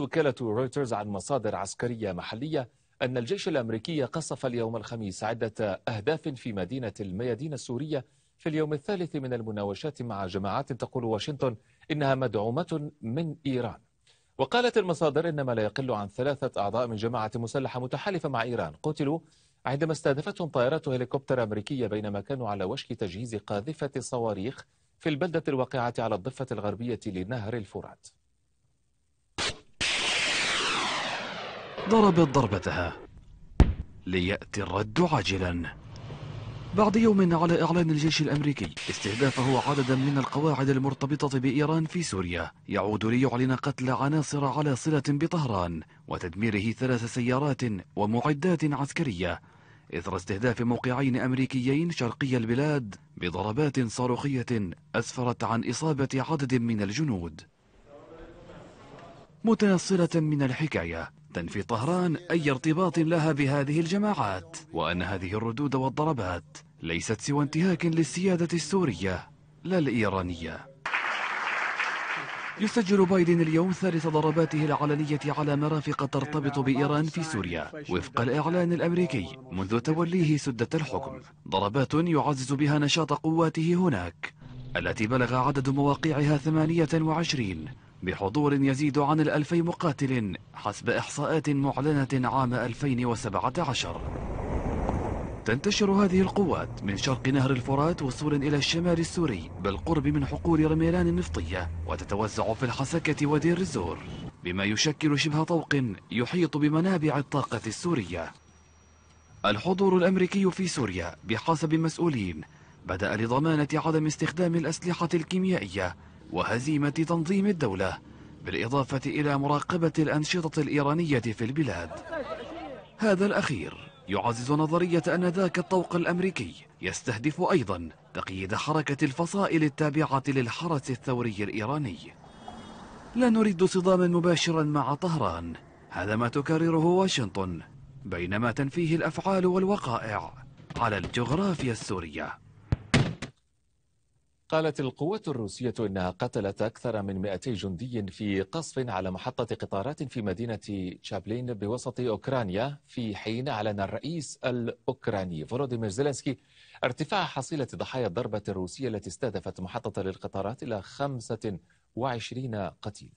وكالة رويترز عن مصادر عسكرية محلية أن الجيش الأمريكي قصف اليوم الخميس عدة أهداف في مدينة الميادين السورية في اليوم الثالث من المناوشات مع جماعات تقول واشنطن إنها مدعومة من إيران وقالت المصادر إن ما لا يقل عن ثلاثة أعضاء من جماعة مسلحة متحالفة مع إيران قتلوا عندما استهدفتهم طائرات هليكوبتر أمريكية بينما كانوا على وشك تجهيز قاذفة صواريخ في البلدة الواقعة على الضفة الغربية لنهر الفرات ضربت ضربتها ليأتي الرد عاجلا بعد يوم على إعلان الجيش الأمريكي استهدافه عددا من القواعد المرتبطة بإيران في سوريا يعود ليعلن قتل عناصر على صلة بطهران وتدميره ثلاث سيارات ومعدات عسكرية إثر استهداف موقعين أمريكيين شرقي البلاد بضربات صاروخية أسفرت عن إصابة عدد من الجنود متنصلة من الحكاية في طهران أي ارتباط لها بهذه الجماعات وأن هذه الردود والضربات ليست سوى انتهاك للسيادة السورية لا الإيرانية يسجل بايدن اليوم ثالث ضرباته العلنية على مرافق ترتبط بإيران في سوريا وفق الإعلان الأمريكي منذ توليه سدة الحكم ضربات يعزز بها نشاط قواته هناك التي بلغ عدد مواقعها 28 بحضور يزيد عن الألفي مقاتل حسب إحصاءات معلنة عام 2017 تنتشر هذه القوات من شرق نهر الفرات وصولا إلى الشمال السوري بالقرب من حقول رميلان النفطية وتتوزع في الحسكة ودير الزور بما يشكل شبه طوق يحيط بمنابع الطاقة السورية الحضور الأمريكي في سوريا بحسب مسؤولين بدأ لضمانة عدم استخدام الأسلحة الكيميائية وهزيمة تنظيم الدولة بالإضافة إلى مراقبة الأنشطة الإيرانية في البلاد هذا الأخير يعزز نظرية أن ذاك الطوق الأمريكي يستهدف أيضا تقييد حركة الفصائل التابعة للحرس الثوري الإيراني لا نريد صداما مباشرا مع طهران هذا ما تكرره واشنطن بينما تنفيه الأفعال والوقائع على الجغرافيا السورية قالت القوات الروسية إنها قتلت أكثر من 200 جندي في قصف على محطة قطارات في مدينة تشابلين بوسط أوكرانيا في حين أعلن الرئيس الأوكراني فولوديمير زيلنسكي ارتفاع حصيلة ضحايا الضربة الروسية التي استهدفت محطة للقطارات إلى 25 قتيلا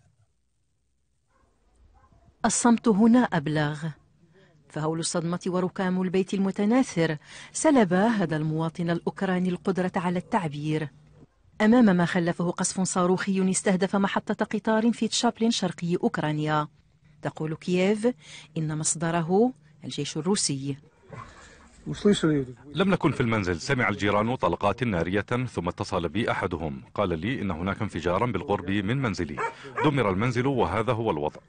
الصمت هنا أبلغ فهول الصدمة وركام البيت المتناثر سلب هذا المواطن الأوكراني القدرة على التعبير أمام ما خلفه قصف صاروخي استهدف محطة قطار في تشابلين شرقي أوكرانيا تقول كييف إن مصدره الجيش الروسي لم نكن في المنزل سمع الجيران طلقات نارية ثم اتصل بي أحدهم قال لي إن هناك انفجارا بالقرب من منزلي دمر المنزل وهذا هو الوضع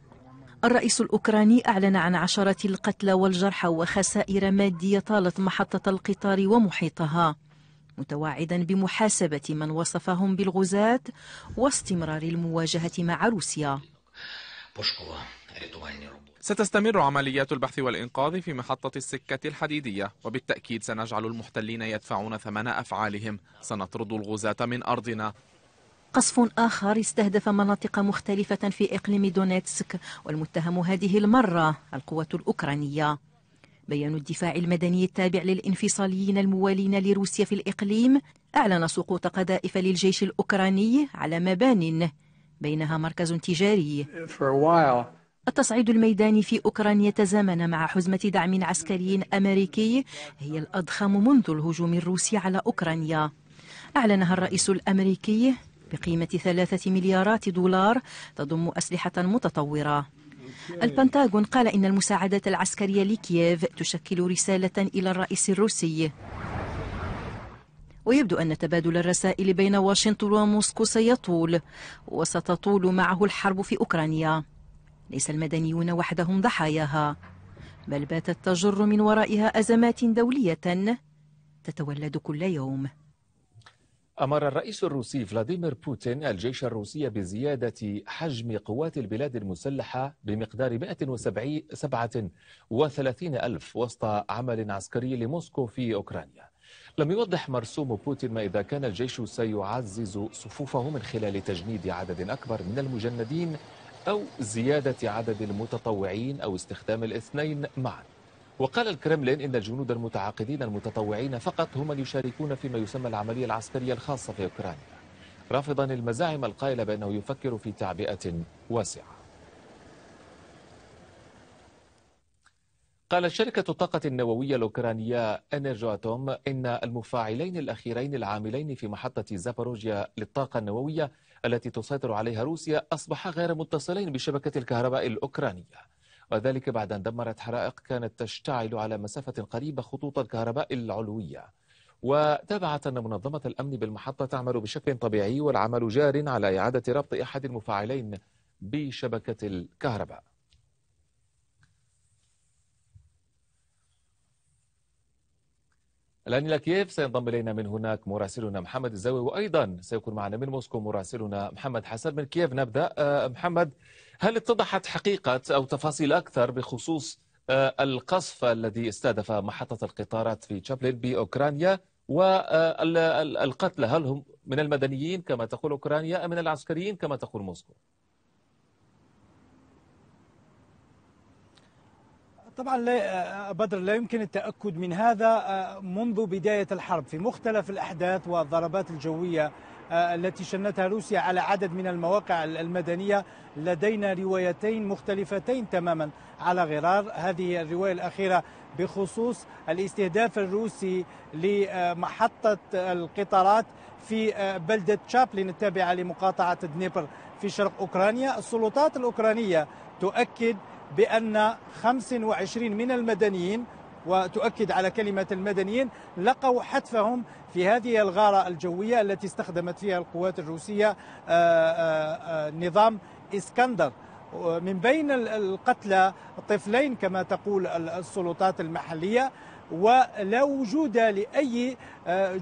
الرئيس الأوكراني أعلن عن عشرات القتلى والجرحى وخسائر مادية طالت محطة القطار ومحيطها متواعدا بمحاسبة من وصفهم بالغزاة واستمرار المواجهة مع روسيا ستستمر عمليات البحث والإنقاذ في محطة السكة الحديدية وبالتأكيد سنجعل المحتلين يدفعون ثمن أفعالهم سنطرد الغزاة من أرضنا قصف آخر استهدف مناطق مختلفة في إقليم دونيتسك والمتهم هذه المرة القوة الأوكرانية بيان الدفاع المدني التابع للانفصاليين الموالين لروسيا في الإقليم أعلن سقوط قذائف للجيش الأوكراني على مبان بينها مركز تجاري التصعيد الميداني في أوكرانيا تزامن مع حزمة دعم عسكري أمريكي هي الأضخم منذ الهجوم الروسي على أوكرانيا أعلنها الرئيس الأمريكي بقيمة ثلاثة مليارات دولار تضم أسلحة متطورة البنتاغون قال إن المساعدات العسكرية لكييف تشكل رسالة إلى الرئيس الروسي ويبدو أن تبادل الرسائل بين واشنطن وموسكو سيطول وستطول معه الحرب في أوكرانيا ليس المدنيون وحدهم ضحاياها بل باتت تجر من ورائها أزمات دولية تتولد كل يوم أمر الرئيس الروسي فلاديمير بوتين الجيش الروسي بزيادة حجم قوات البلاد المسلحة بمقدار 137 ألف وسط عمل عسكري لموسكو في أوكرانيا لم يوضح مرسوم بوتين ما إذا كان الجيش سيعزز صفوفه من خلال تجنيد عدد أكبر من المجندين أو زيادة عدد المتطوعين أو استخدام الاثنين معاً وقال الكرملين إن الجنود المتعاقدين المتطوعين فقط هم يشاركون فيما يسمى العملية العسكرية الخاصة في أوكرانيا رافضا المزاعم القائلة بأنه يفكر في تعبئة واسعة قالت شركة الطاقة النووية الأوكرانية أنرجواتوم إن المفاعلين الأخيرين العاملين في محطة زاباروجيا للطاقة النووية التي تسيطر عليها روسيا أصبحا غير متصلين بشبكة الكهرباء الأوكرانية وذلك بعد أن دمرت حرائق كانت تشتعل على مسافة قريبة خطوط الكهرباء العلوية وتابعت أن منظمة الأمن بالمحطة تعمل بشكل طبيعي والعمل جار على إعادة ربط أحد المفاعلين بشبكة الكهرباء الآن إلى كييف سينضم إلينا من هناك مراسلنا محمد الزاوي وأيضا سيكون معنا من موسكو مراسلنا محمد حسن من كييف نبدأ آه، محمد هل اتضحت حقيقة أو تفاصيل أكثر بخصوص آه، القصف الذي استهدف محطة القطارات في تشابلين بأوكرانيا والقتلى آه، هل هم من المدنيين كما تقول أوكرانيا أم من العسكريين كما تقول موسكو؟ طبعا لا آه، بدر لا يمكن التاكد من هذا منذ بدايه الحرب في مختلف الاحداث والضربات الجويه آه، التي شنتها روسيا على عدد من المواقع المدنية لدينا روايتين مختلفتين تماما على غرار هذه الرواية الأخيرة بخصوص الاستهداف الروسي لمحطة القطارات في آه، بلدة تشابلين التابعة لمقاطعة دنيبر في شرق أوكرانيا السلطات الأوكرانية تؤكد بأن 25 من المدنيين وتؤكد على كلمة المدنيين لقوا حتفهم في هذه الغارة الجوية التي استخدمت فيها القوات الروسية آه، آه، آه، نظام إسكندر من بين القتلى طفلين كما تقول السلطات المحلية ولا وجود لأي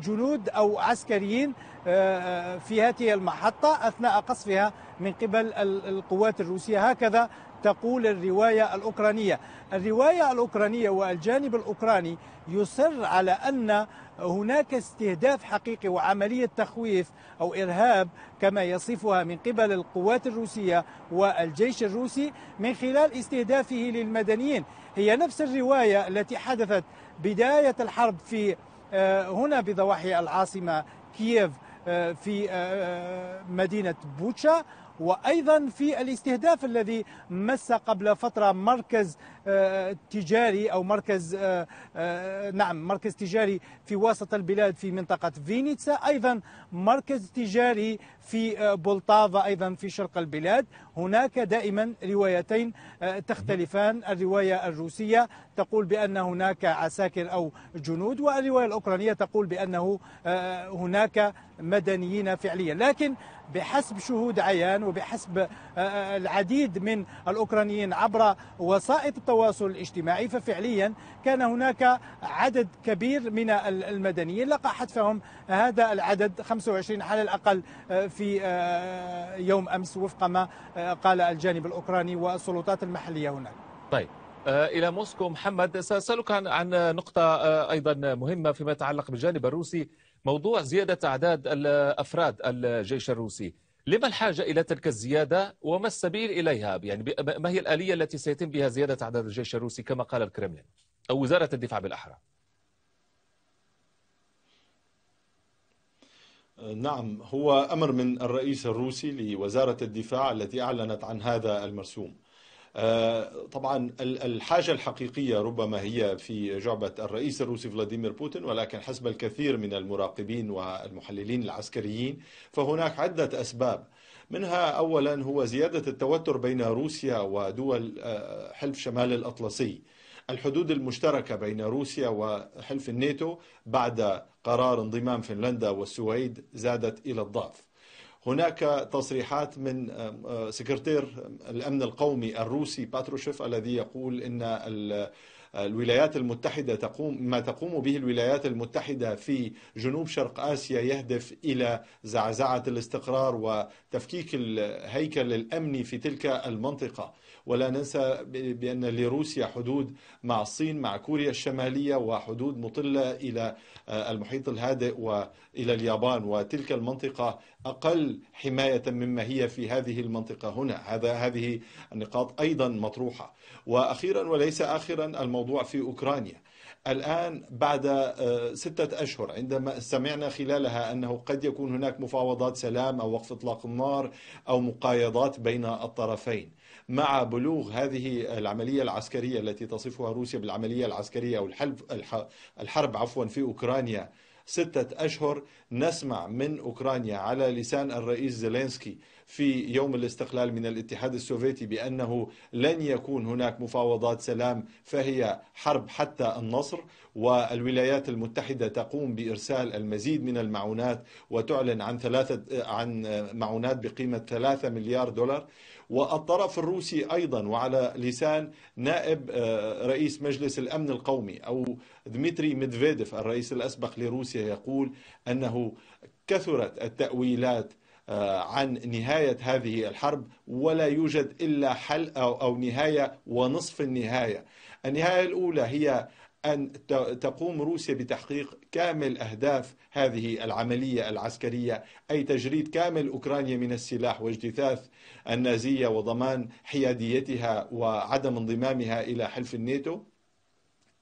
جنود أو عسكريين آه، آه، في هذه المحطة أثناء قصفها من قبل القوات الروسية هكذا تقول الرواية الأوكرانية الرواية الأوكرانية والجانب الأوكراني يصر على أن هناك استهداف حقيقي وعملية تخويف أو إرهاب كما يصفها من قبل القوات الروسية والجيش الروسي من خلال استهدافه للمدنيين هي نفس الرواية التي حدثت بداية الحرب في آه، هنا بضواحي العاصمة كييف آه، في آه، آه، مدينة بوتشا وأيضا في الاستهداف الذي مس قبل فترة مركز آه، تجاري أو مركز آه، آه، نعم مركز تجاري في وسط البلاد في منطقة فينيتسا أيضا مركز تجاري في بولطافا أيضا في شرق البلاد هناك دائما روايتين تختلفان الرواية الروسية تقول بأن هناك عساكر أو جنود والرواية الأوكرانية تقول بأنه هناك مدنيين فعليا لكن بحسب شهود عيان وبحسب العديد من الأوكرانيين عبر وسائط التواصل التواصل الاجتماعي ففعليا كان هناك عدد كبير من المدنيين لقى حتفهم هذا العدد 25 على الأقل آه، في آه، يوم أمس وفق ما آه، قال الجانب الأوكراني والسلطات المحلية هناك طيب إلى موسكو محمد سأسألك عن, عن نقطة أيضا مهمة فيما يتعلق بالجانب الروسي موضوع زيادة أعداد الأفراد الجيش الروسي لما الحاجة إلى تلك الزيادة وما السبيل إليها يعني ما هي الآلية التي سيتم بها زيادة أعداد الجيش الروسي كما قال الكرملين أو وزارة الدفاع بالأحرى أه، نعم هو أمر من الرئيس الروسي لوزارة الدفاع التي أعلنت عن هذا المرسوم آه، طبعا الحاجة الحقيقية ربما هي في جعبة الرئيس الروسي فلاديمير بوتين ولكن حسب الكثير من المراقبين والمحللين العسكريين فهناك عدة أسباب منها أولا هو زيادة التوتر بين روسيا ودول آه، حلف شمال الأطلسي الحدود المشتركة بين روسيا وحلف الناتو بعد قرار انضمام فنلندا والسويد زادت إلى الضعف هناك تصريحات من آه، آه، سكرتير الأمن القومي الروسي باتروشيف الذي يقول أن آه، الولايات المتحدة تقوم ما تقوم به الولايات المتحدة في جنوب شرق آسيا يهدف إلى زعزعة الاستقرار وتفكيك الهيكل الأمني في تلك المنطقة ولا ننسى بأن لروسيا حدود مع الصين مع كوريا الشمالية وحدود مطلة إلى آه، المحيط الهادئ وإلى اليابان وتلك المنطقة أقل حماية مما هي في هذه المنطقة هنا هذا هذه النقاط أيضا مطروحة وأخيرا وليس آخرا الموضوع في أوكرانيا الآن بعد آه، ستة أشهر عندما سمعنا خلالها أنه قد يكون هناك مفاوضات سلام أو وقف إطلاق النار أو مقايضات بين الطرفين مع بلوغ هذه العملية العسكرية التي تصفها روسيا بالعملية العسكرية أو الحرب عفوا في أوكرانيا ستة أشهر نسمع من أوكرانيا على لسان الرئيس زيلينسكي في يوم الاستقلال من الاتحاد السوفيتي بأنه لن يكون هناك مفاوضات سلام فهي حرب حتى النصر والولايات المتحدة تقوم بإرسال المزيد من المعونات وتعلن عن ثلاثة عن معونات بقيمة 3 مليار دولار والطرف الروسي ايضا وعلى لسان نائب آه، رئيس مجلس الامن القومي او دمتري ميدفيديف الرئيس الاسبق لروسيا يقول انه كثرت التاويلات آه، عن نهاية هذه الحرب ولا يوجد إلا حل أو, نهاية ونصف النهاية النهاية الأولى هي أن تقوم روسيا بتحقيق كامل أهداف هذه العملية العسكرية أي تجريد كامل أوكرانيا من السلاح واجتثاث النازية وضمان حياديتها وعدم انضمامها إلى حلف الناتو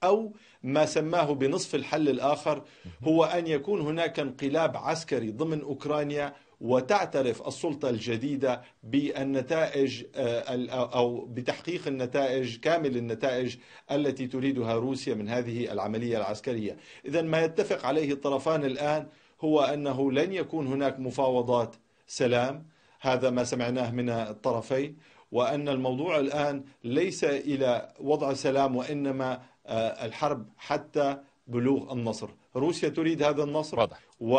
أو ما سماه بنصف الحل الآخر هو أن يكون هناك انقلاب عسكري ضمن أوكرانيا وتعترف السلطة الجديدة بالنتائج آه، أو بتحقيق النتائج كامل النتائج التي تريدها روسيا من هذه العملية العسكرية إذا ما يتفق عليه الطرفان الآن هو أنه لن يكون هناك مفاوضات سلام هذا ما سمعناه من الطرفين وأن الموضوع الآن ليس إلى وضع سلام وإنما آه، الحرب حتى بلوغ النصر روسيا تريد هذا النصر واضح. و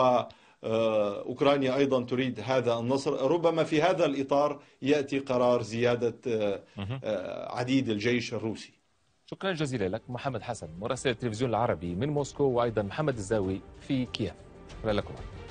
آه، أوكرانيا أيضا تريد هذا النصر ربما في هذا الإطار يأتي قرار زيادة آه، عديد الجيش الروسي شكرا جزيلا لك محمد حسن مراسل التلفزيون العربي من موسكو وأيضا محمد الزاوي في كييف شكرا لكم